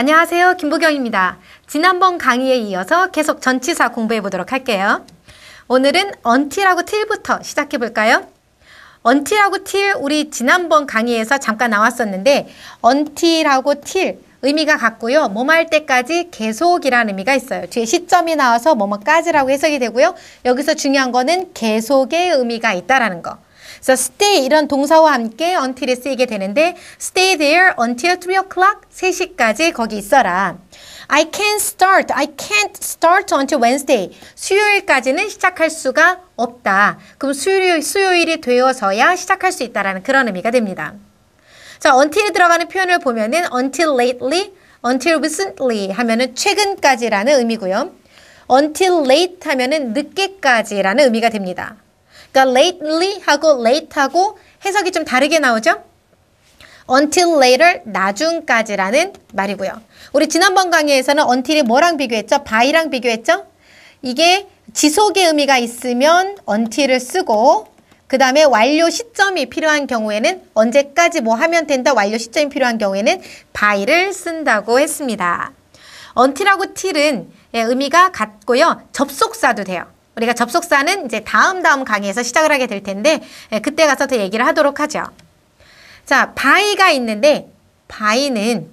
안녕하세요. 김보경입니다. 지난번 강의에 이어서 계속 전치사 공부해 보도록 할게요. 오늘은 언틸하고 틸부터 시작해 볼까요? 언틸하고 틸 우리 지난번 강의에서 잠깐 나왔었는데 언틸하고 틸 의미가 같고요. 뭐뭐 할 때까지 계속이라는 의미가 있어요. 뒤에 시점이 나와서 뭐뭐까지라고 해석이 되고요. 여기서 중요한 거는 계속의 의미가 있다라는 거. 그래서 stay 이런 동사와 함께 until이 쓰이게 되는데 stay there until 3 o'clock 3시까지 거기 있어라. I can't start, I can't start until Wednesday. 수요일까지는 시작할 수가 없다. 그럼 수요일, 수요일이 되어서야 시작할 수 있다라는 그런 의미가 됩니다. 자, until이 들어가는 표현을 보면은 until lately, until recently 하면은 최근까지라는 의미고요. until late 하면은 늦게까지라는 의미가 됩니다. 그러니까 lately 하고 late하고 해석이 좀 다르게 나오죠? until later, 나중까지라는 말이고요. 우리 지난번 강의에서는 until이 뭐랑 비교했죠? by랑 비교했죠? 이게 지속의 의미가 있으면 until을 쓰고 그 다음에 완료 시점이 필요한 경우에는 언제까지 뭐 하면 된다 완료 시점이 필요한 경우에는 by를 쓴다고 했습니다. until하고 til은 의미가 같고요. 접속사도 돼요. 우리가 접속사는 이제 다음 다음 강의에서 시작을 하게 될 텐데 예, 그때 가서 더 얘기를 하도록 하죠. 자, 바이가 있는데 바이는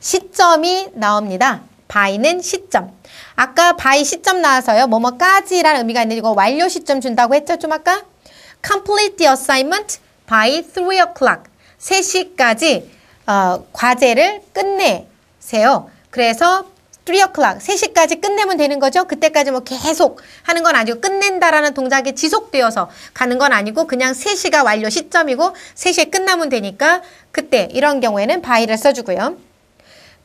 시점이 나옵니다. 바이는 시점. 아까 바이 시점 나와서요. 뭐뭐까지라는 의미가 있는데 이거 완료 시점 준다고 했죠? 좀 아까? Complete the assignment by 3 o'clock. 3시까지 어, 과제를 끝내세요. 그래서 3 o'clock, 3시까지 끝내면 되는 거죠. 그때까지 뭐 계속 하는 건 아니고 끝낸다라는 동작이 지속되어서 가는 건 아니고 그냥 3시가 완료 시점이고 3시에 끝나면 되니까 그때 이런 경우에는 by를 써주고요.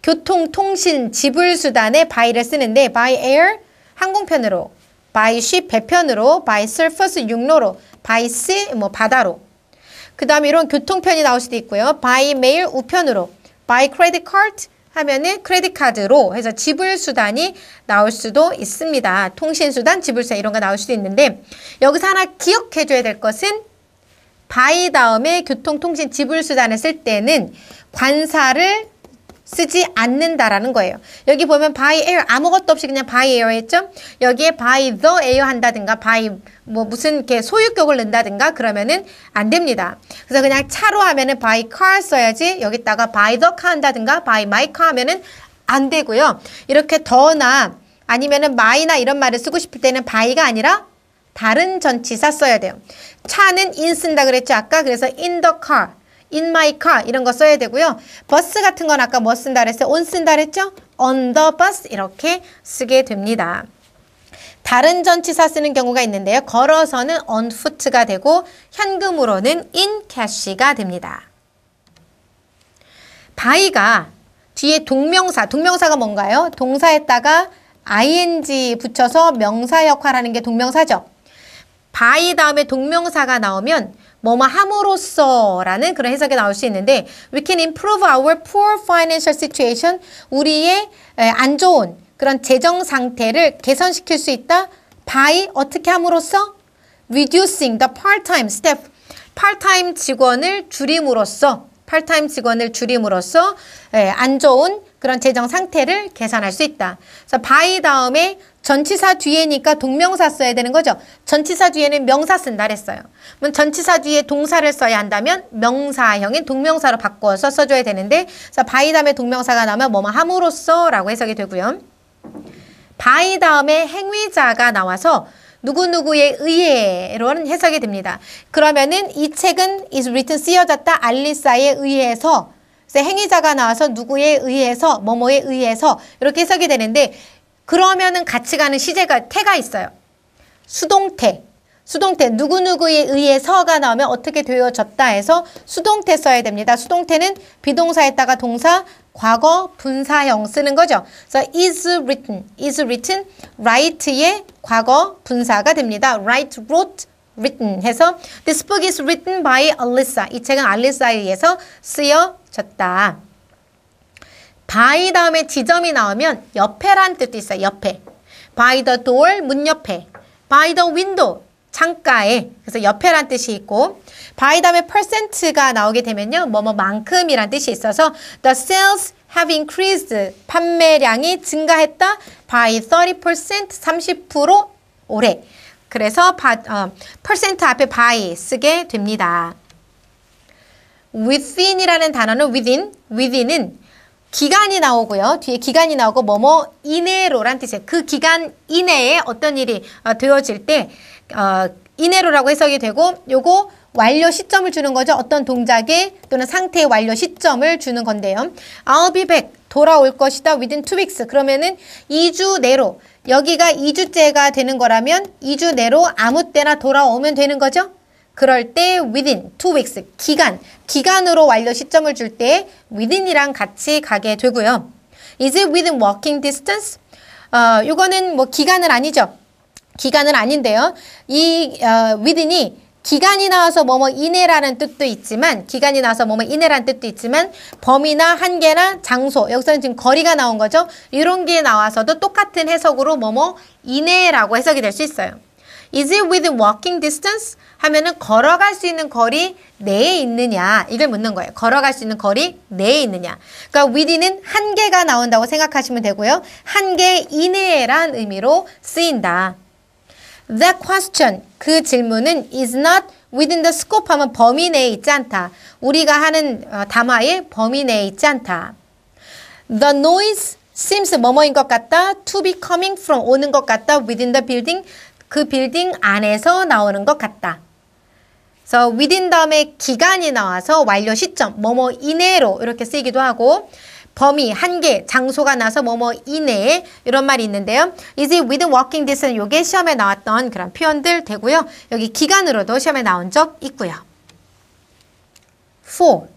교통, 통신, 지불수단에 by를 쓰는데 by air 항공편으로 by ship 배편으로 by surface 육로로 by sea 뭐 바다로 그 다음에 이런 교통편이 나올 수도 있고요. by mail 우편으로 by credit card 하면은 크레딧 카드로 해서 지불 수단이 나올 수도 있습니다. 통신 수단, 지불 수단 이런 거 나올 수도 있는데 여기서 하나 기억해 줘야 될 것은 바이 다음에 교통통신 지불 수단을 쓸 때는 관사를 쓰지 않는다라는 거예요. 여기 보면 by air 아무것도 없이 그냥 by air 했죠? 여기에 by the air 한다든가 by 뭐 무슨 이렇게 소유격을 넣는다든가 그러면은 안 됩니다. 그래서 그냥 차로 하면은 by car 써야지 여기다가 by the car 한다든가 by my car 하면은 안 되고요. 이렇게 더나 아니면은 my나 이런 말을 쓰고 싶을 때는 by가 아니라 다른 전치사 써야 돼요. 차는 in 쓴다 그랬죠 아까 그래서 in the car in my car 이런 거 써야 되고요. 버스 같은 건 아까 뭐 쓴다 그랬어요? on 쓴다 그랬죠? on the bus 이렇게 쓰게 됩니다. 다른 전치사 쓰는 경우가 있는데요. 걸어서는 on foot가 되고 현금으로는 in cash가 됩니다. 바이가 뒤에 동명사, 동명사가 뭔가요? 동사에다가 ing 붙여서 명사 역할하는 게 동명사죠. 바이 다음에 동명사가 나오면 뭐뭐 함으로써라는 그런 해석이 나올 수 있는데 we can improve our poor financial situation 우리의 안 좋은 그런 재정 상태를 개선시킬 수 있다 by 어떻게 함으로써 reducing the part-time staff part-time 직원을 줄임으로써 part-time 직원을 줄임으로써 안 좋은 그런 재정 상태를 계산할 수 있다. 그래서 by 다음에 전치사 뒤에니까 동명사 써야 되는 거죠. 전치사 뒤에는 명사 쓴다 그랬어요. 그럼 전치사 뒤에 동사를 써야 한다면 명사형인 동명사로 바꿔서 써줘야 되는데 그래서 by 다음에 동명사가 나오면 뭐뭐 함으로써 라고 해석이 되고요. by 다음에 행위자가 나와서 누구누구에 의해로는 해석이 됩니다. 그러면은 이 책은 is written 쓰여졌다 알리사에 의해서 그래서 행위자가 나와서 누구에 의해서 뭐뭐에 의해서 이렇게 해석이 되는데 그러면은 같이 가는 시제가 태가 있어요. 수동태. 수동태 누구누구에 의해서가 나오면 어떻게 되어졌다 해서 수동태 써야 됩니다. 수동태는 비동사에다가 동사, 과거, 분사형 쓰는 거죠. 그래서 is written, is written, write의 과거, 분사가 됩니다. write, wrote, written 해서 this book is written by Alyssa. 이 책은 알리사에 의해서 쓰여 졌다. by 다음에 지점이 나오면 옆에란 뜻도 있어요. 옆에. 바이 더 돌, 문 옆에. 바이 더 윈도우, 창가에. 그래서 옆에란 뜻이 있고 바이 다음에 p e r 가 나오게 되면요. 뭐 뭐만큼이란 뜻이 있어서 the sales have increased. 판매량이 증가했다. by 30%, 30% 올해. 그래서 바, 어, 퍼센트 앞에 by 쓰게 됩니다. within이라는 단어는 within, within은 기간이 나오고요. 뒤에 기간이 나오고 뭐뭐 이내로란 뜻이에요. 그 기간 이내에 어떤 일이 어, 되어질 때 어, 이내로라고 해석이 되고 요거 완료 시점을 주는 거죠. 어떤 동작의 또는 상태의 완료 시점을 주는 건데요. I'll be back. 돌아올 것이다. within two weeks. 그러면은 2주 내로. 여기가 2주째가 되는 거라면 2주 내로 아무 때나 돌아오면 되는 거죠. 그럴 때 within, two weeks, 기간, 기간으로 완료 시점을 줄 때 within이랑 같이 가게 되고요. Is it within walking distance? 어, 요거는 뭐 기간은 아니죠. 기간은 아닌데요. 이 어, within이 기간이 나와서 뭐뭐 이내라는 뜻도 있지만 기간이 나와서 뭐뭐 이내라는 뜻도 있지만 범위나 한계나 장소 여기서는 지금 거리가 나온 거죠. 이런 게 나와서도 똑같은 해석으로 뭐뭐 이내라고 해석이 될 수 있어요. Is it within walking distance? 하면은 걸어갈 수 있는 거리 내에 있느냐 이걸 묻는 거예요. 걸어갈 수 있는 거리 내에 있느냐. 그러니까 within은 한 개가 나온다고 생각하시면 되고요. 한 개 이내란 의미로 쓰인다. t h e question, 그 질문은 is not within the scope 하면 범위 내에 있지 않다. 우리가 하는 어, 담화의 범위 내에 있지 않다. The noise seems 뭐뭐인 것 같다. To be coming from 오는 것 같다. Within the building, 그 빌딩 안에서 나오는 것 같다. 그래서 within 다음에 기간이 나와서 완료 시점 뭐뭐 이내로 이렇게 쓰이기도 하고 범위, 한계, 장소가 나서 뭐뭐 이내에 이런 말이 있는데요. is it within walking distance 요게 시험에 나왔던 그런 표현들 되고요. 여기 기간으로도 시험에 나온 적 있고요. for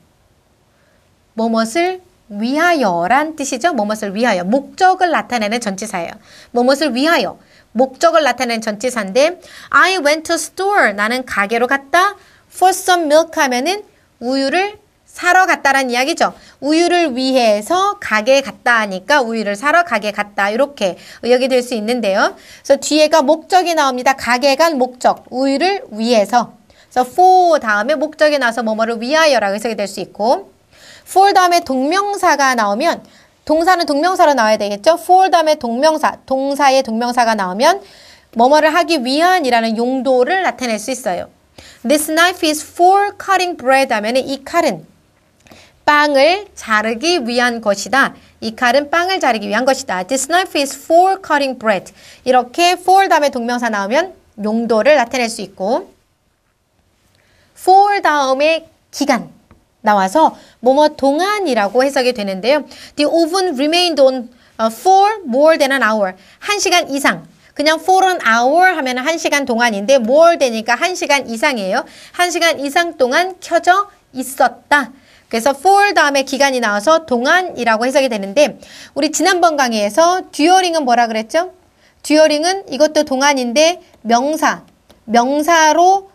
뭐뭇을 위하여란 뜻이죠. 뭐뭇을 위하여 목적을 나타내는 전치사예요. 뭐뭇을 위하여 목적을 나타낸 전치사인데 I went to store 나는 가게로 갔다 for some milk 하면은 우유를 사러 갔다는 이야기죠. 우유를 위해서 가게에 갔다 하니까 우유를 사러 가게에 갔다 이렇게 의역이 될 수 있는데요. 그래서 뒤에가 목적이 나옵니다. 가게간 목적 우유를 위해서 그래서 for 다음에 목적이 나서 뭐뭐를 위하여라고 해석이 될 수 있고 for 다음에 동명사가 나오면 동사는 동명사로 나와야 되겠죠? for 다음에 동명사, 동사의 동명사가 나오면 뭐뭐를 하기 위한이라는 용도를 나타낼 수 있어요. This knife is for cutting bread 하면 이 칼은 빵을 자르기 위한 것이다. 이 칼은 빵을 자르기 위한 것이다. This knife is for cutting bread. 이렇게 for 다음에 동명사 나오면 용도를 나타낼 수 있고 for 다음에 기간 나와서 뭐뭐 동안이라고 해석이 되는데요. The oven remained on uh, for more than an hour. 1시간 이상. 그냥 for an hour 하면 은 1시간 동안인데 more 되니까 1시간 이상이에요. 1시간 이상 동안 켜져 있었다. 그래서 for 다음에 기간이 나와서 동안이라고 해석이 되는데 우리 지난번 강의에서 듀어링은 뭐라 그랬죠? 듀어링은 이것도 동안인데 명사, 명사로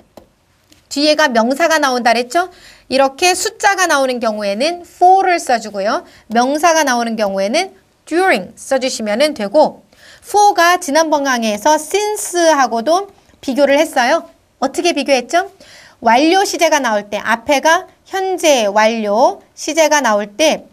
뒤에가 명사가 나온다 그랬죠? 이렇게 숫자가 나오는 경우에는 for를 써주고요. 명사가 나오는 경우에는 during 써주시면 되고 for가 지난번 강의에서 since하고도 비교를 했어요. 어떻게 비교했죠? 완료 시제가 나올 때 앞에가 현재 완료 시제가 나올 때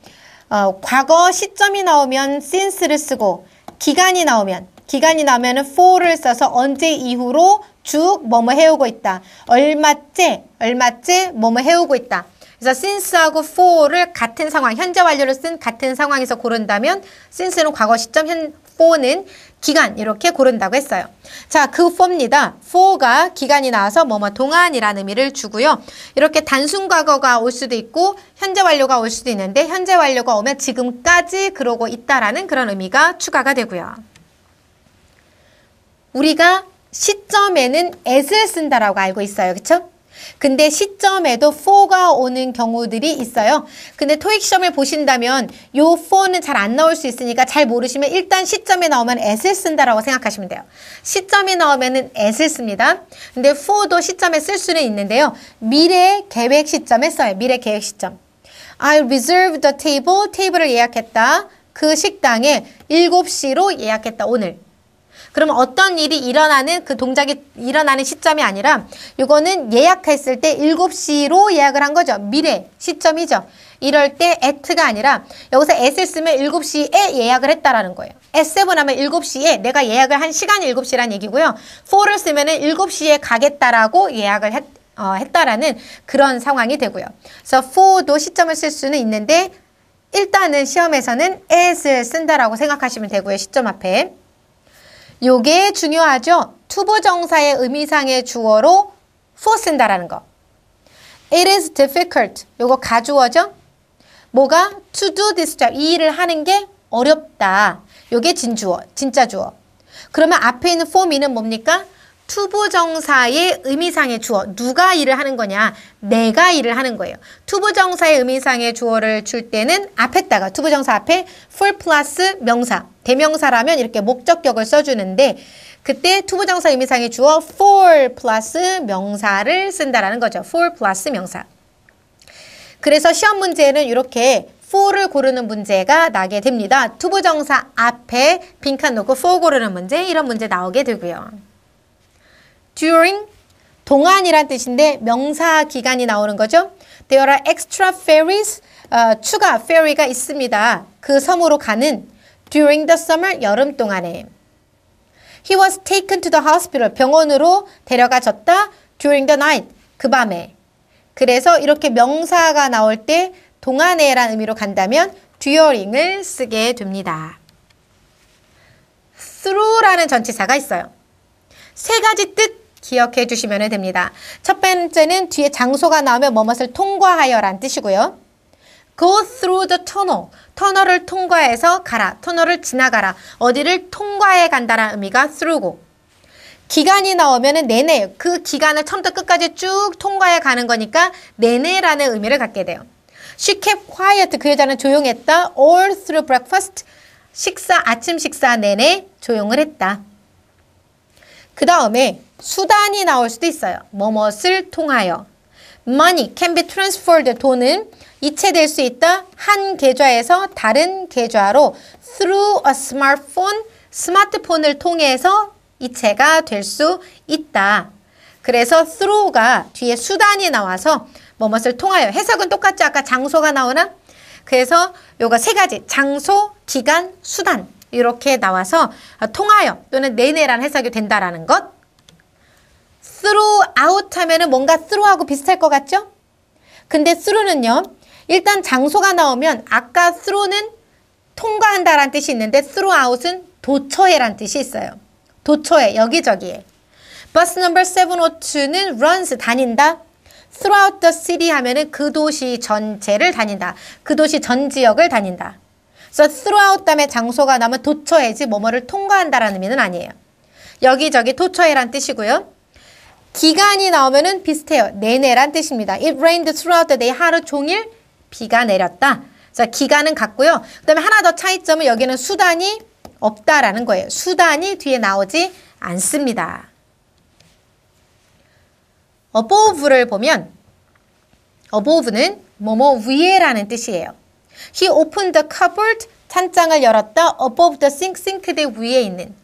어, 과거 시점이 나오면 since를 쓰고 기간이 나오면 기간이 나면은 for를 써서 언제 이후로 쭉 뭐뭐 해오고 있다. 얼마째, 얼마째 뭐뭐 해오고 있다. 그래서 since하고 for를 같은 상황, 현재 완료를 쓴 같은 상황에서 고른다면 since는 과거 시점, 현, for는 기간 이렇게 고른다고 했어요. 자, 그 for입니다. for가 기간이 나와서 뭐뭐 동안이라는 의미를 주고요. 이렇게 단순 과거가 올 수도 있고 현재 완료가 올 수도 있는데 현재 완료가 오면 지금까지 그러고 있다라는 그런 의미가 추가가 되고요. 우리가 시점에는 as를 쓴다라고 알고 있어요. 그렇죠? 근데 시점에도 for가 오는 경우들이 있어요. 근데 토익 시험을 보신다면 요 for는 잘 안 나올 수 있으니까 잘 모르시면 일단 시점에 나오면 as을 쓴다라고 생각하시면 돼요. 시점에 나오면은 as을 씁니다. 근데 for도 시점에 쓸 수는 있는데요. 미래 계획 시점에 써요. 미래 계획 시점. I reserved the table. 테이블을 예약했다. 그 식당에 7시로 예약했다. 오늘. 그러면 어떤 일이 일어나는 그 동작이 일어나는 시점이 아니라 이거는 예약했을 때 7시로 예약을 한 거죠. 미래 시점이죠. 이럴 때 at가 아니라 여기서 at을 쓰면 7시에 예약을 했다라는 거예요. at7 하면 7시에 내가 예약을 한 시간이 7시란 얘기고요. for를 쓰면 은 7시에 가겠다라고 예약을 했, 어, 했다라는 그런 상황이 되고요. 그래서 for도 시점을 쓸 수는 있는데 일단은 시험에서는 at을 쓴다라고 생각하시면 되고요. 시점 앞에. 요게 중요하죠. 투부정사의 의미상의 주어로 for 쓴다라는 거. It is difficult. 요거 가주어죠. 뭐가 to do this job. 이 일을 하는 게 어렵다. 요게 진주어, 진짜 주어. 그러면 앞에 있는 f o r m e 는 뭡니까? 투부정사의 의미상의 주어 누가 일을 하는 거냐 내가 일을 하는 거예요 투부정사의 의미상의 주어를 줄 때는 앞에다가 투부정사 앞에 full 플러스 명사 대명사라면 이렇게 목적격을 써주는데 그때 투부정사 의미상의 주어 for 플러스 명사를 쓴다라는 거죠 for 플러스 명사 그래서 시험 문제는 이렇게 for를 고르는 문제가 나게 됩니다 투부정사 앞에 빈칸 놓고 for 고르는 문제 이런 문제 나오게 되고요 during 동안이란 뜻인데 명사 기간이 나오는 거죠. There are extra ferries, 어, 추가 ferry가 있습니다. 그 섬으로 가는 during the summer, 여름 동안에. He was taken to the hospital, 병원으로 데려가졌다 during the night, 그 밤에. 그래서 이렇게 명사가 나올 때 동안에란 의미로 간다면 during을 쓰게 됩니다. through라는 전치사가 있어요. 세 가지 뜻 기억해 주시면 됩니다. 첫 번째는 뒤에 장소가 나오면 뭐뭐를 통과하여란 뜻이고요. go through the tunnel. 터널을 통과해서 가라. 터널을 지나가라. 어디를 통과해 간다는 의미가 through고. 기간이 나오면 내내 그 기간을 처음부터 끝까지 쭉 통과해 가는 거니까 내내라는 의미를 갖게 돼요. She kept quiet. 그 여자는 조용했다. All through breakfast. 식사, 아침 식사 내내 조용을 했다. 그 다음에 수단이 나올 수도 있어요. 뭐뭇을 통하여. Money can be transferred. 돈은 이체될 수 있다. 한 계좌에서 다른 계좌로 through a smartphone, 스마트폰을 통해서 이체가 될 수 있다. 그래서 through가 뒤에 수단이 나와서 뭐뭇을 통하여. 해석은 똑같죠. 아까 장소가 나오나? 그래서 요가 세 가지. 장소, 기간, 수단. 이렇게 나와서 통하여 또는 내내란 해석이 된다라는 것. throughout 하면은 뭔가 through하고 비슷할 것 같죠? 근데 through는요. 일단 장소가 나오면 아까 through는 통과한다라는 뜻이 있는데 throughout은 도처에란 뜻이 있어요. 도처에, 여기저기에. 버스 넘버 702는 runs, 다닌다. throughout the city 하면은 그 도시 전체를 다닌다. 그 도시 전 지역을 다닌다. 그래서 throughout 다음에 장소가 나면 도처에지 뭐뭐를 통과한다라는 의미는 아니에요. 여기저기 도처에란 뜻이고요. 기간이 나오면 비슷해요. 내내란 뜻입니다. It rained throughout the day. 하루 종일 비가 내렸다. 자, 기간은 같고요. 그 다음에 하나 더 차이점은 여기는 수단이 없다라는 거예요. 수단이 뒤에 나오지 않습니다. above를 보면 above는 뭐뭐 위에라는 뜻이에요. He opened the cupboard. 찬장을 열었다. above the sink, 싱크대 위에 있는.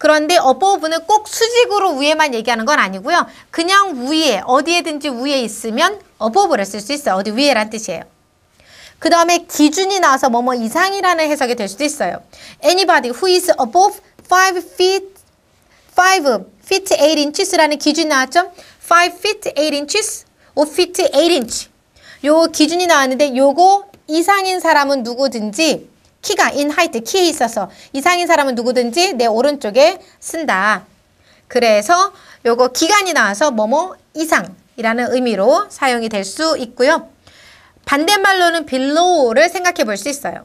그런데 어버 o v 는꼭 수직으로 위에만 얘기하는 건 아니고요. 그냥 위에, 어디에든지 위에 있으면 어버 o v 를쓸 수 있어요. 어디 위에란 뜻이에요. 그 다음에 기준이 나와서 뭐뭐 뭐 이상이라는 해석이 될 수도 있어요. Anybody who is above 5 feet 5 feet 8 inches라는 기준이 나왔죠? 5 feet 8 inches, 5 feet 8 inch. 요 기준이 나왔는데 요거 이상인 사람은 누구든지 키가 인 하이트 키에 있어서 이상인 사람은 누구든지 내 오른쪽에 쓴다. 그래서 요거 기간이 나와서 뭐뭐 이상이라는 의미로 사용이 될 수 있고요. 반대말로는 below를 생각해 볼 수 있어요.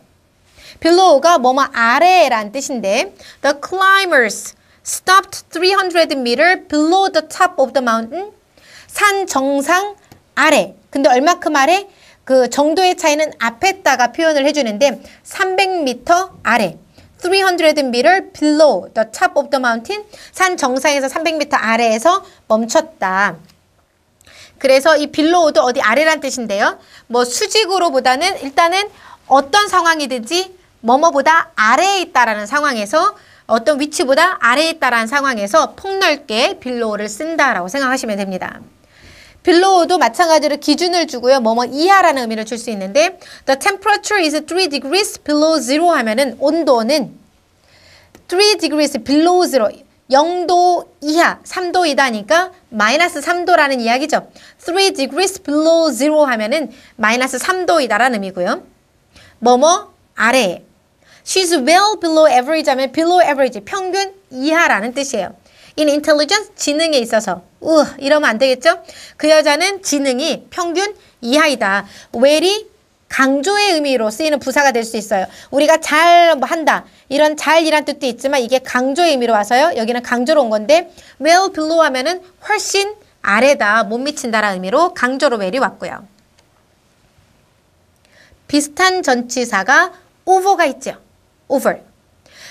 below가 뭐뭐 아래란 뜻인데 the climbers stopped 300m below the top of the mountain 산 정상 아래 근데 얼마큼 아래? 그 정도의 차이는 앞에다가 표현을 해주는데 300m 아래 300m below the top of the mountain 산 정상에서 300m 아래에서 멈췄다. 그래서 이 빌로우도 어디 아래란 뜻인데요. 뭐 수직으로보다는 일단은 어떤 상황이든지 뭐뭐보다 아래에 있다라는 상황에서 어떤 위치보다 아래에 있다라는 상황에서 폭넓게 빌로우를 쓴다라고 생각하시면 됩니다. 빌로우도 마찬가지로 기준을 주고요. 뭐뭐 이하라는 의미를 줄 수 있는데 The temperature is 3 degrees below zero 하면은 온도는 3 degrees below zero 0도 이하, 3도 이다니까 마이너스 3도라는 이야기죠. 3 degrees below zero 하면은 마이너스 3도 이다라는 의미고요. 뭐뭐 아래 She's well below average 하면 below average, 평균 이하라는 뜻이에요. in intelligence 지능에 있어서 우 이러면 안 되겠죠? 그 여자는 지능이 평균 이하이다. 웨리 강조의 의미로 쓰이는 부사가 될 수 있어요. 우리가 잘 뭐 한다. 이런 잘이란 뜻도 있지만 이게 강조의 의미로 와서요. 여기는 강조로 온 건데 well below 하면은 훨씬 아래다. 못 미친다라는 의미로 강조로 well이 왔고요. 비슷한 전치사가 over가 있죠. over.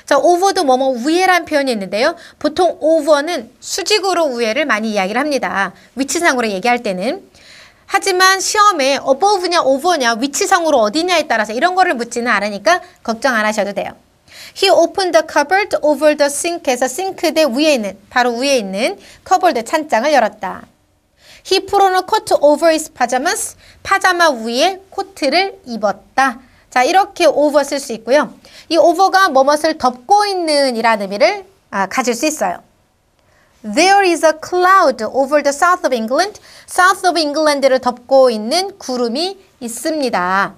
자, over도 뭐뭐 위에란 표현이 있는데요. 보통 over는 수직으로 우회를 많이 이야기를 합니다. 위치상으로 얘기할 때는. 하지만 시험에 above냐 over냐 위치상으로 어디냐에 따라서 이런 거를 묻지는 않으니까 걱정 안 하셔도 돼요. He opened the cupboard over the sink에서 싱크대 위에 있는 바로 위에 있는 커버드 찬장을 열었다. He put on a coat over his pajamas. 파자마 위에 코트를 입었다. 자 이렇게 over 쓸 수 있고요. 이 over가 뭐뭐을 덮고 있는 이라는 의미를 아, 가질 수 있어요. There is a cloud over the south of England. South of England를 덮고 있는 구름이 있습니다.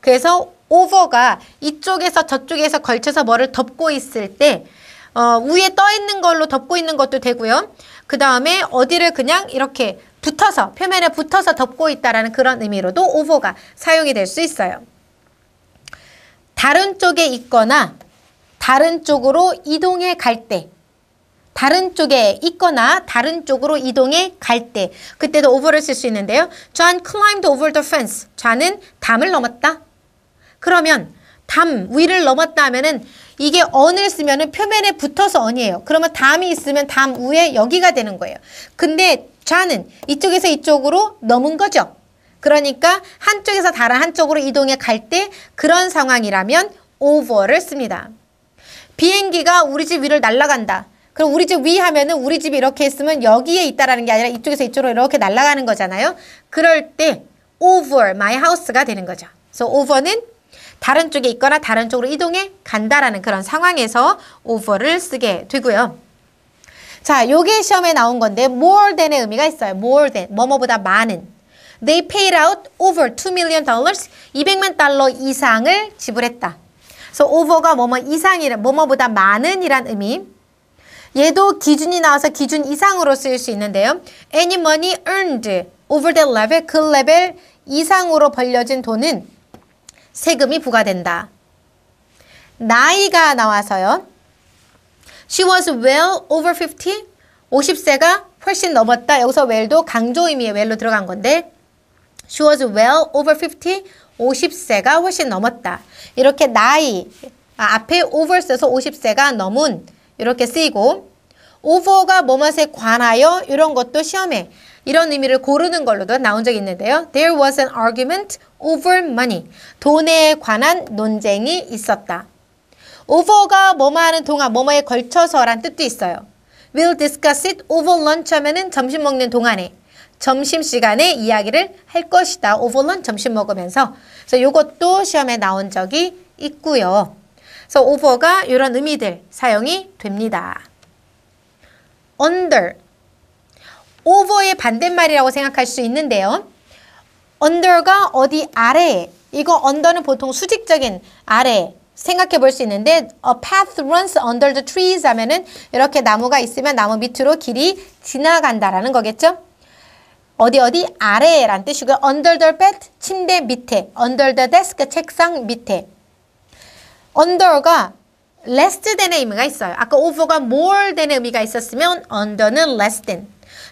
그래서 over가 이쪽에서 저쪽에서 걸쳐서 뭐를 덮고 있을 때 어, 위에 떠 있는 걸로 덮고 있는 것도 되고요. 그 다음에 어디를 그냥 이렇게 붙어서 표면에 붙어서 덮고 있다라는 그런 의미로도 over가 사용이 될 수 있어요. 다른 쪽에 있거나 다른 쪽으로 이동해 갈 때 다른 쪽에 있거나 다른 쪽으로 이동해 갈 때 그때도 over를 쓸 수 있는데요. John climbed over the fence. 좌는 담을 넘었다. 그러면 담 위를 넘었다 하면은 이게 언을 쓰면은 표면에 붙어서 언이에요. 그러면 담이 있으면 담 위에 여기가 되는 거예요. 근데 좌는 이쪽에서 이쪽으로 넘은 거죠. 그러니까 한쪽에서 다른 한쪽으로 이동해 갈 때 그런 상황이라면 over를 씁니다. 비행기가 우리 집 위를 날아간다. 그럼 우리 집 위 하면은 우리 집이 이렇게 있으면 여기에 있다라는 게 아니라 이쪽에서 이쪽으로 이렇게 날아가는 거잖아요. 그럴 때 over my house가 되는 거죠. 그래서 so over는 다른 쪽에 있거나 다른 쪽으로 이동해 간다라는 그런 상황에서 over를 쓰게 되고요. 자, 요게 시험에 나온 건데 more than의 의미가 있어요. more than, 뭐뭐보다 많은. They paid out over 2 million dollars. 200만 달러 이상을 지불했다. 그래서 over가 뭐뭐 이상이라 뭐뭐보다 많은이란 의미. 얘도 기준이 나와서 기준 이상으로 쓰일 수 있는데요. Any money earned over t h a level 그 레벨 이상으로 벌려진 돈은 세금이 부과된다. 나이가 나와서요. She was well over 50. 50세가 훨씬 넘었다. 여기서 well도 강조의미의 well로 들어간 건데 She was well over 50. 50세가 훨씬 넘었다. 이렇게 나이, 아, 앞에 over 써서 50세가 넘은 이렇게 쓰이고 over가 뭐뭐에 관하여 이런 것도 시험에 이런 의미를 고르는 걸로도 나온 적이 있는데요. There was an argument over money. 돈에 관한 논쟁이 있었다. over가 뭐뭐 하는 동안 뭐뭐에 걸쳐서란 뜻도 있어요. We'll discuss it over lunch 하면은 점심 먹는 동안에 점심시간에 이야기를 할 것이다. 오버런 점심 먹으면서. 그래서 이것도 시험에 나온 적이 있고요. 그래서 오버가 이런 의미들 사용이 됩니다. under 오버의 반대말이라고 생각할 수 있는데요. under가 어디 아래에 이거 under는 보통 수직적인 아래 생각해 볼 수 있는데 a path runs under the trees 하면은 이렇게 나무가 있으면 나무 밑으로 길이 지나간다라는 거겠죠? 어디 어디 아래란 뜻이고요. under the bed 침대 밑에, under the desk 책상 밑에. under가 less than의 의미가 있어요. 아까 over가 more than의 의미가 있었으면 under는 less than.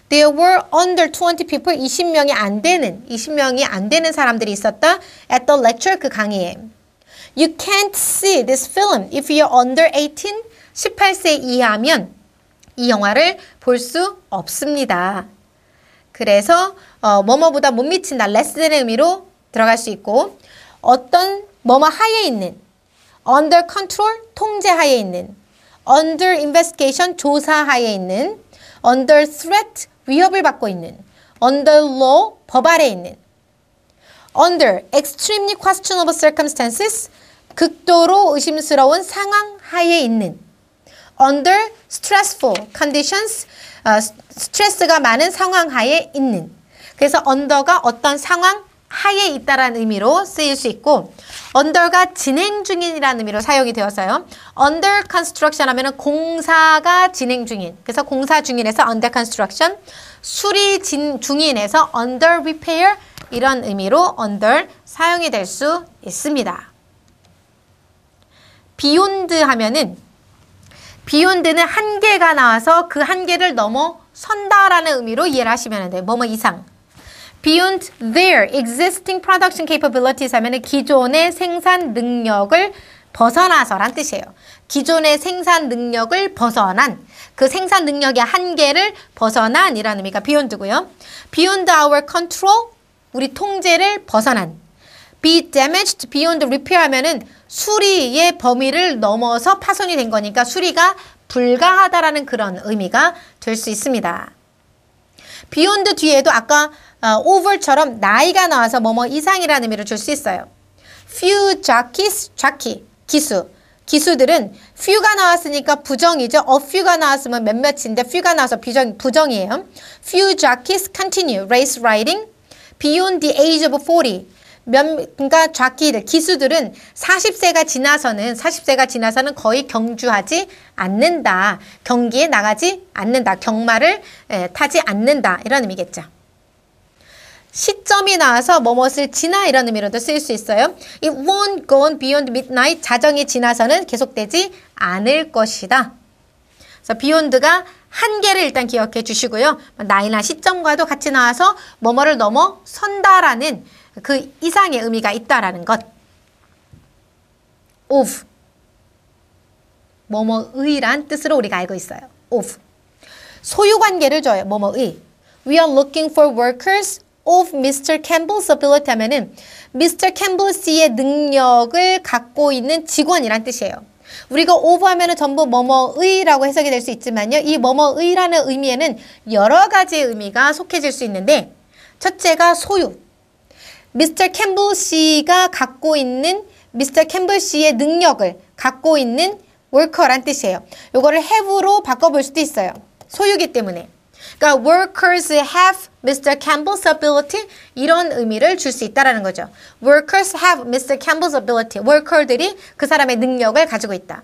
There were under 20 people 20명이 안 되는 20명이 안 되는 사람들이 있었다. At the lecture 그 강의에. You can't see this film if you're under 18. 18세 이하면 이 영화를 볼 수 없습니다. 그래서 어, 뭐뭐보다 못 미친다 레슨의 의미로 들어갈 수 있고 어떤 뭐뭐 하에 있는 under control 통제 하에 있는 under investigation 조사 하에 있는 under threat 위협을 받고 있는 under law 법 아래 있는 under extremely questionable circumstances 극도로 의심스러운 상황 하에 있는 under stressful conditions 아, 스트레스가 많은 상황 하에 있는 그래서 언더가 어떤 상황 하에 있다라는 의미로 쓰일 수 있고 언더가 진행 중인이라는 의미로 사용이 되어서요. 언더 컨스트 c 션 하면은 공사가 진행 중인. 그래서 공사 중인에서 언더 컨스트 c 션 수리 진, 중인에서 언더 d 페 r 이런 의미로 언더 사용이 될 수 있습니다. 비욘드 하면은 비욘드는 한계가 나와서 그 한계를 넘어선다라는 의미로 이해를 하시면 돼요. 뭐뭐 이상. Beyond their existing production capabilities 하면 기존의 생산 능력을 벗어나서란 뜻이에요. 기존의 생산 능력을 벗어난 그 생산 능력의 한계를 벗어난이라는 의미가 beyond고요. Beyond our control 우리 통제를 벗어난 be damaged beyond repair 하면은 수리의 범위를 넘어서 파손이 된 거니까 수리가 불가하다라는 그런 의미가 될 수 있습니다. beyond 뒤에도 아까 어, over처럼 나이가 나와서 뭐뭐 이상이라는 의미를 줄 수 있어요. few jockeys, jockey, 기수. 기수들은 few가 나왔으니까 부정이죠. a few가 나왔으면 몇몇인데 few가 나와서 비정 부정이에요. few jockeys continue race riding beyond the age of 40. 몇, 그러니까 좌키들, 기수들은 40세가 지나서는, 40세가 지나서는 거의 경주하지 않는다. 경기에 나가지 않는다. 경마를 에, 예, 타지 않는다. 이런 의미겠죠. 시점이 나와서 뭐뭇을 지나 이런 의미로도 쓰일 수 있어요. It won't go on beyond midnight. 자정이 지나서는 계속되지 않을 것이다. 그래서 beyond가 한계를 일단 기억해 주시고요. 나이나 시점과도 같이 나와서 뭐뭐를 넘어선다라는 그 이상의 의미가 있다라는 것. of 뭐뭐의란 뜻으로 우리가 알고 있어요. of 소유 관계를 줘요. 뭐뭐의 We are looking for workers of Mr. Campbell's ability 하면은 Mr. Campbell 씨의 능력을 갖고 있는 직원이란 뜻이에요. 우리가 of 하면은 전부 뭐뭐의라고 해석이 될 수 있지만요. 이 뭐뭐의라는 의미에는 여러 가지 의미가 속해질 수 있는데 첫째가 소유 미스터 캠블 씨가 갖고 있는 미스터 캠블 씨의 능력을 갖고 있는 worker란 뜻이에요. 요거를 have로 바꿔볼 수도 있어요. 소유기 때문에. 그러니까 workers have Mr. Campbell's ability 이런 의미를 줄 수 있다라는 거죠. Workers have Mr. Campbell's ability. worker들이 그 사람의 능력을 가지고 있다.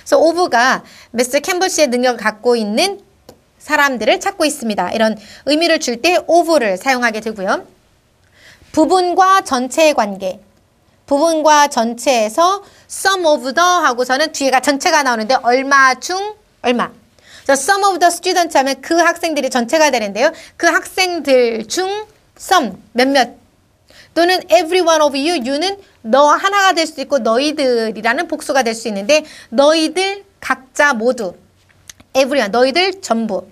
그래서 오브가 Mr. 캠블 씨의 능력을 갖고 있는 사람들을 찾고 있습니다. 이런 의미를 줄 때 오브를 사용하게 되고요. 부분과 전체의 관계. 부분과 전체에서 sum of the 하고서는 뒤에가 전체가 나오는데 얼마 중 얼마. 자, sum of the students 하면 그 학생들이 전체가 되는데요. 그 학생들 중 sum 몇몇 또는 every one of you you는 너 하나가 될 수 있고 너희들이라는 복수가 될 수 있는데 너희들 각자 모두 everyone 너희들 전부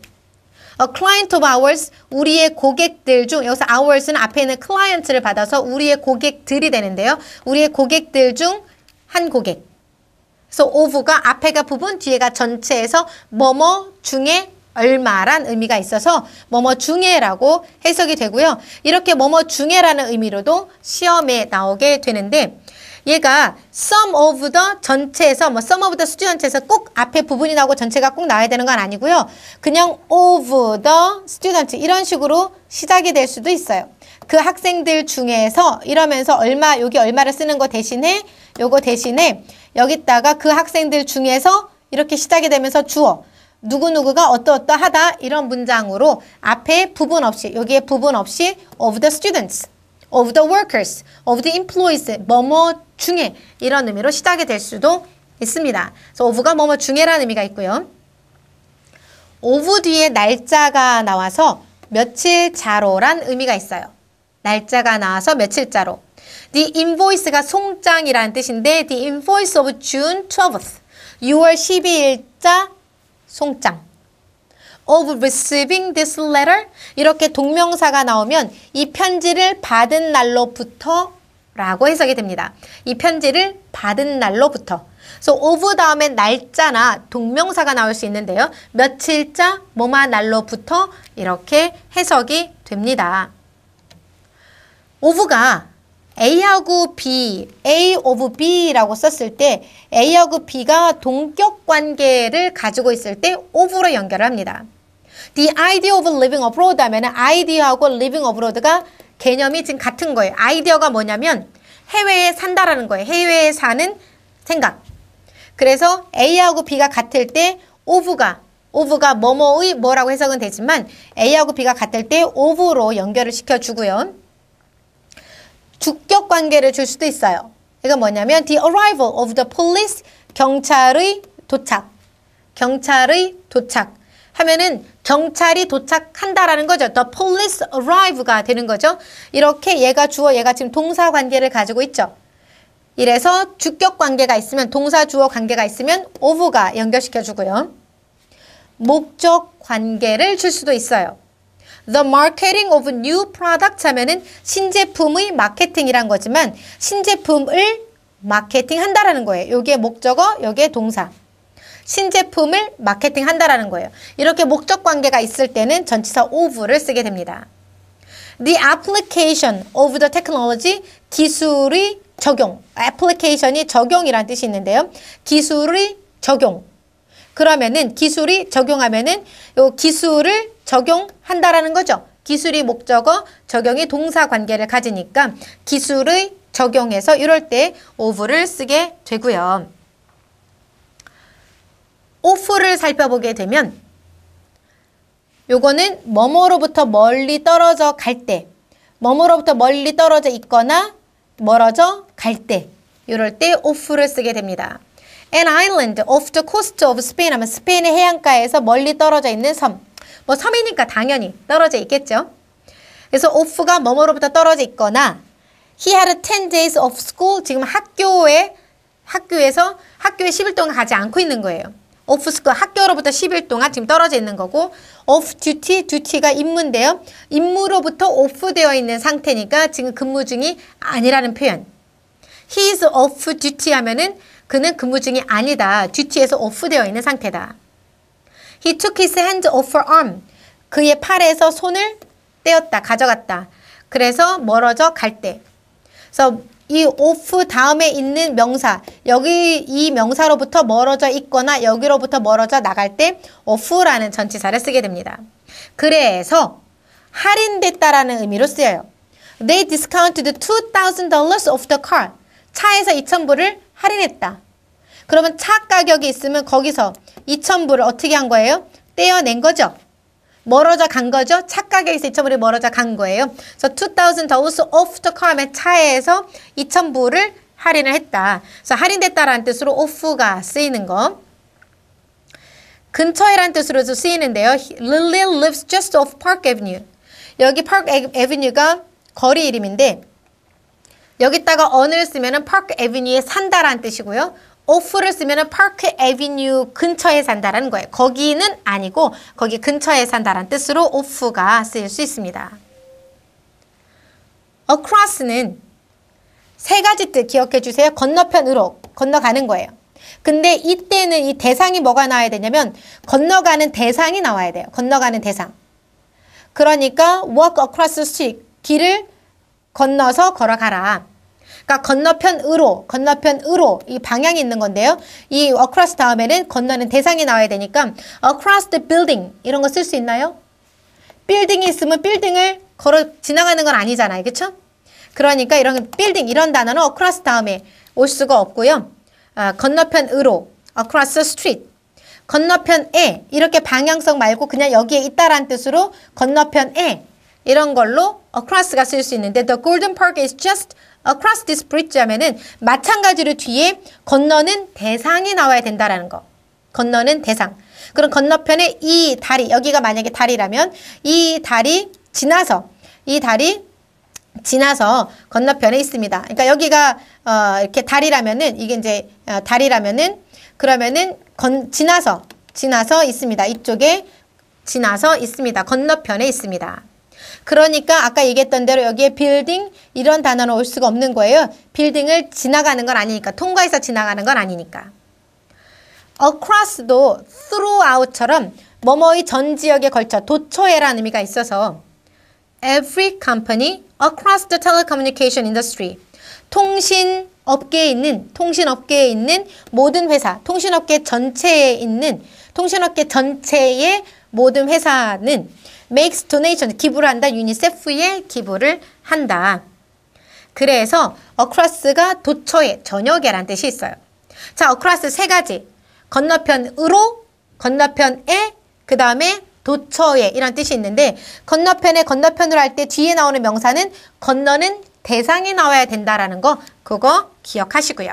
A client of ours, 우리의 고객들 중, 여기서 ours는 앞에 있는 client를 받아서 우리의 고객들이 되는데요. 우리의 고객들 중 한 고객. 그래서 of가 앞에가 부분, 뒤에가 전체에서 뭐뭐 중에 얼마란 의미가 있어서 뭐뭐 중에라고 해석이 되고요. 이렇게 뭐뭐 중에라는 의미로도 시험에 나오게 되는데 얘가 sum of the 전체에서 뭐 sum of the 수지 전체에서 꼭 앞에 부분이 나오고 전체가 꼭 나와야 되는 건 아니고요. 그냥 of the 수지 전체 이런 식으로 시작이 될 수도 있어요. 그 학생들 중에서 이러면서 얼마 여기 얼마를 쓰는 거 대신에 요거 대신에 여기다가 그 학생들 중에서 이렇게 시작이 되면서 주어 누구누구가 어떠어떠하다 이런 문장으로 앞에 부분 없이 여기에 부분 없이 of the students of the workers, of the employees, 뭐뭐 중에 이런 의미로 시작이 될 수도 있습니다. 그래서 of가 뭐뭐 중에라는 의미가 있고요. of 뒤에 날짜가 나와서 며칠 자로란 의미가 있어요. 날짜가 나와서 며칠 자로. The invoice가 송장이라는 뜻인데 The invoice of June 12th 6월 12일자 송장 of receiving this letter 이렇게 동명사가 나오면 이 편지를 받은 날로부터 라고 해석이 됩니다. 이 편지를 받은 날로부터 so of 다음에 날짜나 동명사가 나올 수 있는데요. 며칠자 뭐마 날로부터 이렇게 해석이 됩니다. of가 A하고 B, A of B라고 썼을 때 A하고 B가 동격 관계를 가지고 있을 때 of로 연결합니다. The idea of living abroad 하면 아이디어하고 living abroad가 개념이 지금 같은 거예요. 아이디어가 뭐냐면 해외에 산다라는 거예요. 해외에 사는 생각. 그래서 A하고 B가 같을 때 of가 of가 뭐뭐의 뭐라고 해석은 되지만 A하고 B가 같을 때 of로 연결을 시켜주고요. 주격 관계를 줄 수도 있어요. 이건 뭐냐면 the arrival of the police 경찰의 도착 경찰의 도착 하면은 경찰이 도착한다라는 거죠. The police arrive가 되는 거죠. 이렇게 얘가 주어 얘가 지금 동사 관계를 가지고 있죠. 이래서 주격 관계가 있으면 동사 주어 관계가 있으면 of가 연결시켜 주고요. 목적 관계를 줄 수도 있어요. The marketing of new product 하면은 신제품의 마케팅이란 거지만 신제품을 마케팅한다라는 거예요. 여기에 목적어, 여기에 동사. 신제품을 마케팅한다라는 거예요. 이렇게 목적 관계가 있을 때는 전치사 of를 쓰게 됩니다. The application of the technology 기술의 적용. application이 적용이란 뜻이 있는데요. 기술의 적용. 그러면은 기술이 적용하면은 요 기술을 적용한다라는 거죠. 기술이 목적어, 적용이 동사 관계를 가지니까 기술의 적용해서 이럴 때 of를 쓰게 되고요. o f 를 살펴보게 되면 요거는 뭐뭐로부터 멀리 떨어져 갈 때, 뭐뭐로부터 멀리 떨어져 있거나 멀어져 갈 때, 이럴 때 off를 쓰게 됩니다. An island off the coast of Spain 하면 스페인의 해안가에서 멀리 떨어져 있는 섬. 뭐 섬이니까 당연히 떨어져 있겠죠. 그래서 off가 뭐뭐로부터 떨어져 있거나 he had 10 days o f school 지금 학교에 학교에서 학교에 10일 동안 가지 않고 있는 거예요. off school 학교로부터 10일 동안 지금 떨어져 있는 거고 off duty duty가 임무인데요. 임무로부터 off 되어 있는 상태니까 지금 근무 중이 아니라는 표현. he is off duty 하면은 그는 근무 중이 아니다. 듀티에서 오프되어 있는 상태다. He took his hand off her arm. 그의 팔에서 손을 떼었다. 가져갔다. 그래서 멀어져 갈 때. 그래이 off 다음에 있는 명사 여기 이 명사로부터 멀어져 있거나 여기로부터 멀어져 나갈 때 off라는 전치사를 쓰게 됩니다. 그래서 할인됐다라는 의미로 쓰여요. They discounted $2,000 off the car. 차에서 2,000불을 할인했다. 그러면 차 가격이 있으면 거기서 2,000불을 어떻게 한 거예요? 떼어낸 거죠. 멀어져 간 거죠. 차 가격에서 2,000불이 멀어져 간 거예요. 그래서 so 2,000 더우스 off the car면 차에서 2,000불을 할인을 했다. 그래서 할인됐다라는 뜻으로 off가 쓰이는 거. 근처에란 뜻으로도 쓰이는데요. Lily lives just off Park Avenue. 여기 Park Avenue가 거리 이름인데 여기다가 on을 쓰면은 Park Avenue에 산다라는 뜻이고요. off를 쓰면은 Park Avenue 근처에 산다라는 거예요. 거기는 아니고 거기 근처에 산다라는 뜻으로 off가 쓰일 수 있습니다. across는 세 가지 뜻 기억해 주세요. 건너편으로 건너가는 거예요. 근데 이때는 이 대상이 뭐가 나와야 되냐면 건너가는 대상이 나와야 돼요. 건너가는 대상. 그러니까 walk across the street 길을 건너서 걸어가라. 그러니까 건너편으로, 건너편으로 이 방향이 있는 건데요. 이 across 다음에는 건너는 대상이 나와야 되니까 across the building 이런 거 쓸 수 있나요? 빌딩이 있으면 빌딩을 걸어 지나가는 건 아니잖아요. 그렇죠? 그러니까 이런 빌딩 이런 단어는 across 다음에 올 수가 없고요. 아, 건너편으로 across the street 건너편에 이렇게 방향성 말고 그냥 여기에 있다라는 뜻으로 건너편에 이런 걸로 across가 쓸 수 있는데 the golden park is just across this bridge 하면은 마찬가지로 뒤에 건너는 대상이 나와야 된다라는 거. 건너는 대상. 그럼 건너편에 이 다리, 여기가 만약에 다리라면 이 다리 지나서 이 다리 지나서 건너편에 있습니다. 그러니까 여기가 어 이렇게 다리라면은 이게 이제 어, 다리라면은 그러면은 건 지나서 지나서 있습니다. 이쪽에 지나서 있습니다. 건너편에 있습니다. 그러니까 아까 얘기했던 대로 여기에 빌딩 이런 단어는 올 수가 없는 거예요. 빌딩을 지나가는 건 아니니까. 통과해서 지나가는 건 아니니까. across도 throughout처럼 뭐뭐의 전 지역에 걸쳐 도처에라는 의미가 있어서 every company across the telecommunication industry 통신 업계에 있는 통신 업계에 있는 모든 회사 통신 업계 전체에 있는 통신 업계 전체의 모든 회사는 makes donation 기부를 한다. 유니세프에 기부를 한다. 그래서 across가 도처에 저녁에란 뜻이 있어요. 자, across 세 가지. 건너편으로, 건너편에, 그 다음에 도처에 이런 뜻이 있는데 건너편에 건너편으로 할 때 뒤에 나오는 명사는 건너는 대상에 나와야 된다라는 거 그거 기억하시고요.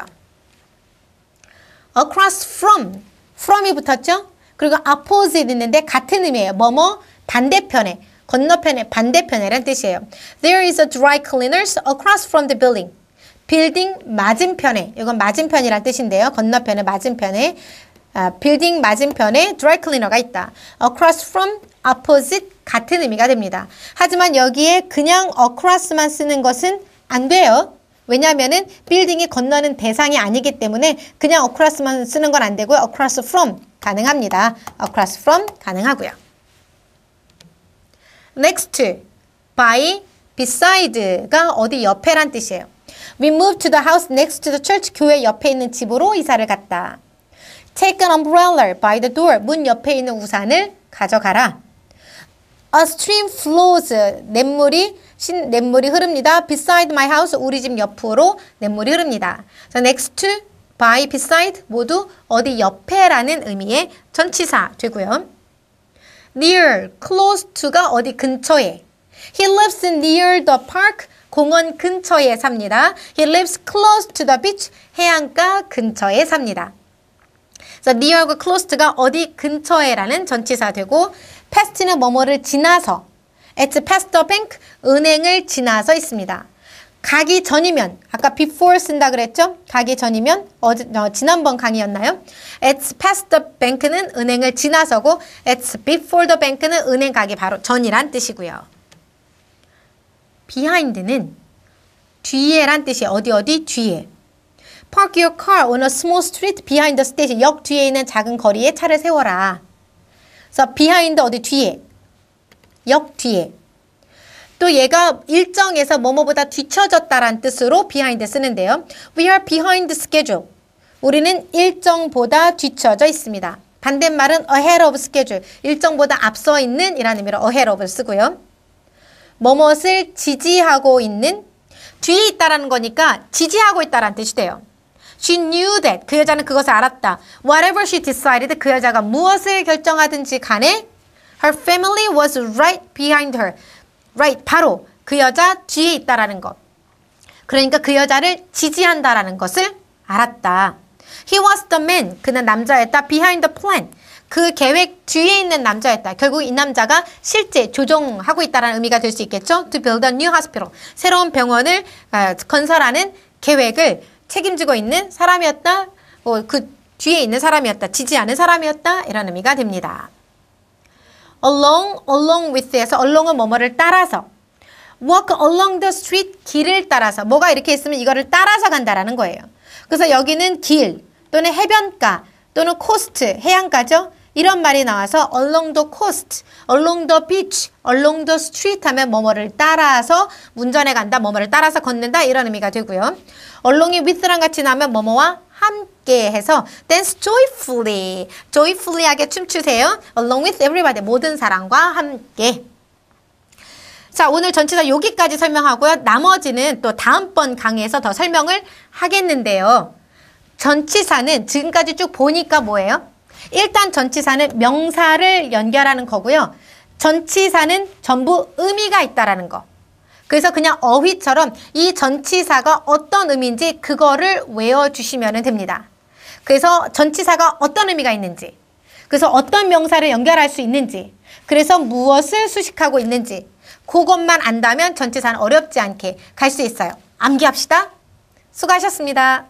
across from from이 붙었죠? 그리고 opposite 있는데 같은 의미예요. 뭐뭐 반대편에 건너편에 반대편에란 뜻이에요. There is a dry cleaners across from the building. 빌딩 맞은편에 이건 맞은편이란 뜻인데요. 건너편에 맞은편에 아, 빌딩 맞은편에 dry cleaner가 있다. across from opposite 같은 의미가 됩니다. 하지만 여기에 그냥 across만 쓰는 것은 안 돼요. 왜냐하면은 빌딩이 건너는 대상이 아니기 때문에 그냥 across만 쓰는 건 안 되고요. across from 가능합니다. across from 가능하고요. next, by, beside가 어디 옆에란 뜻이에요. We moved to the house next to the church. 교회 옆에 있는 집으로 이사를 갔다. Take an umbrella by the door. 문 옆에 있는 우산을 가져가라. A stream flows. 냇물이 신, 냇물이 흐릅니다. Beside my house. 우리 집 옆으로 냇물이 흐릅니다. 자, next to, by, beside 모두 어디 옆에라는 의미의 전치사 되고요. near, close to가 어디 근처에. He lives near the park. 공원 근처에 삽니다. He lives close to the beach. 해안가 근처에 삽니다. 그래서 near하고 close가 어디 근처에라는 전치사 되고 past는 뭐뭐를 지나서 it's past the bank 은행을 지나서 있습니다. 가기 전이면 아까 before 쓴다 그랬죠? 가기 전이면 어제 어, 지난번 강의였나요? It's past the bank는 은행을 지나서고 It's before the bank는 은행 가기 바로 전이란 뜻이고요. Behind는 뒤에란 뜻이 어디 어디 뒤에 Park your car on a small street behind the station. 역 뒤에 있는 작은 거리에 차를 세워라. 그래서 behind 어디 뒤에. 역 뒤에. 또 얘가 일정에서 뭐뭐보다 뒤쳐졌다란 뜻으로 behind 쓰는데요. We are behind schedule. 우리는 일정보다 뒤쳐져 있습니다. 반대말은 ahead of schedule. 일정보다 앞서 있는 이라는 의미로 ahead of를 쓰고요. 뭐뭇을 지지하고 있는 뒤에 있다라는 거니까 지지하고 있다라는 뜻이 돼요. She knew that. 그 여자는 그것을 알았다. Whatever she decided. 그 여자가 무엇을 결정하든지 간에 Her family was right behind her. right 바로 그 여자 뒤에 있다라는 것. 그러니까 그 여자를 지지한다라는 것을 알았다. He was the man. 그는 남자였다. Behind the plan. 그 계획 뒤에 있는 남자였다. 결국 이 남자가 실제 조종하고 있다는 의미가 될 수 있겠죠. To build a new hospital. 새로운 병원을 아, 건설하는 계획을 책임지고 있는 사람이었다. 어, 그 뒤에 있는 사람이었다. 지지하는 사람이었다. 이런 의미가 됩니다. along, along with에서 along은 뭐뭐를 따라서 walk along the street, 길을 따라서 뭐가 이렇게 있으면 이거를 따라서 간다라는 거예요. 그래서 여기는 길 또는 해변가 또는 코스트, 해안가죠? 이런 말이 나와서 along the coast, along the beach, along the street 하면 뭐뭐를 따라서 운전해 간다, 뭐뭐를 따라서 걷는다 이런 의미가 되고요. along이 with랑 같이 나면 뭐뭐와 함께 해서 dance joyfully, joyfully하게 춤추세요. along with everybody, 모든 사람과 함께. 자, 오늘 전체가 여기까지 설명하고요. 나머지는 또 다음번 강의에서 더 설명을 하겠는데요. 전치사는 지금까지 쭉 보니까 뭐예요? 일단 전치사는 명사를 연결하는 거고요. 전치사는 전부 의미가 있다라는 거. 그래서 그냥 어휘처럼 이 전치사가 어떤 의미인지 그거를 외워주시면 됩니다. 그래서 전치사가 어떤 의미가 있는지, 그래서 어떤 명사를 연결할 수 있는지, 그래서 무엇을 수식하고 있는지, 그것만 안다면 전치사는 어렵지 않게 갈 수 있어요. 암기합시다. 수고하셨습니다.